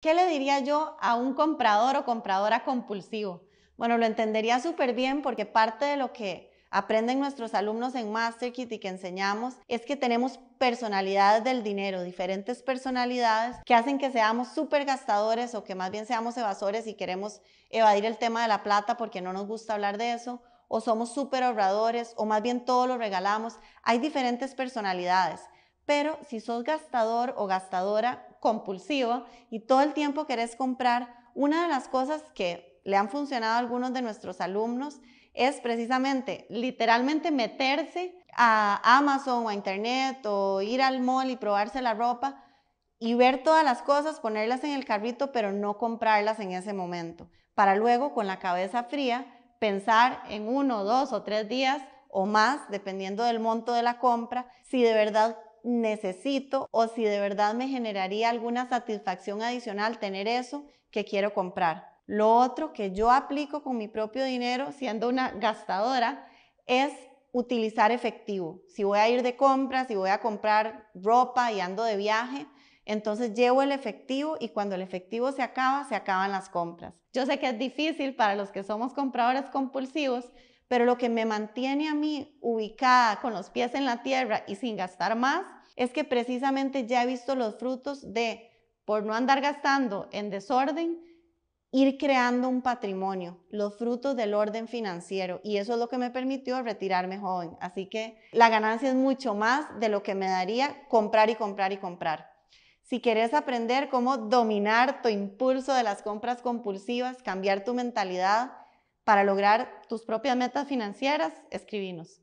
¿Qué le diría yo a un comprador o compradora compulsivo? Bueno, lo entendería súper bien porque parte de lo que aprenden nuestros alumnos en MasterKit y que enseñamos es que tenemos personalidades del dinero, diferentes personalidades que hacen que seamos súper gastadores o que más bien seamos evasores y queremos evadir el tema de la plata porque no nos gusta hablar de eso, o somos súper ahorradores o más bien todo lo regalamos. Hay diferentes personalidades, pero si sos gastador o gastadora, compulsiva y todo el tiempo querés comprar, una de las cosas que le han funcionado a algunos de nuestros alumnos es precisamente literalmente meterse a Amazon o a Internet o ir al mall y probarse la ropa y ver todas las cosas, ponerlas en el carrito, pero no comprarlas en ese momento, para luego con la cabeza fría pensar en uno, dos o tres días o más, dependiendo del monto de la compra, si de verdad necesito o si de verdad me generaría alguna satisfacción adicional tener eso que quiero comprar. Lo otro que yo aplico con mi propio dinero, siendo una gastadora, es utilizar efectivo. Si voy a ir de compras, si voy a comprar ropa y ando de viaje, entonces llevo el efectivo y cuando el efectivo se acaba, se acaban las compras. Yo sé que es difícil para los que somos compradores compulsivos, pero lo que me mantiene a mí ubicada con los pies en la tierra y sin gastar más es que precisamente ya he visto los frutos de, por no andar gastando en desorden, ir creando un patrimonio, los frutos del orden financiero. Y eso es lo que me permitió retirarme joven. Así que la ganancia es mucho más de lo que me daría comprar y comprar y comprar. Si quieres aprender cómo dominar tu impulso de las compras compulsivas, cambiar tu mentalidad para lograr tus propias metas financieras, escribinos.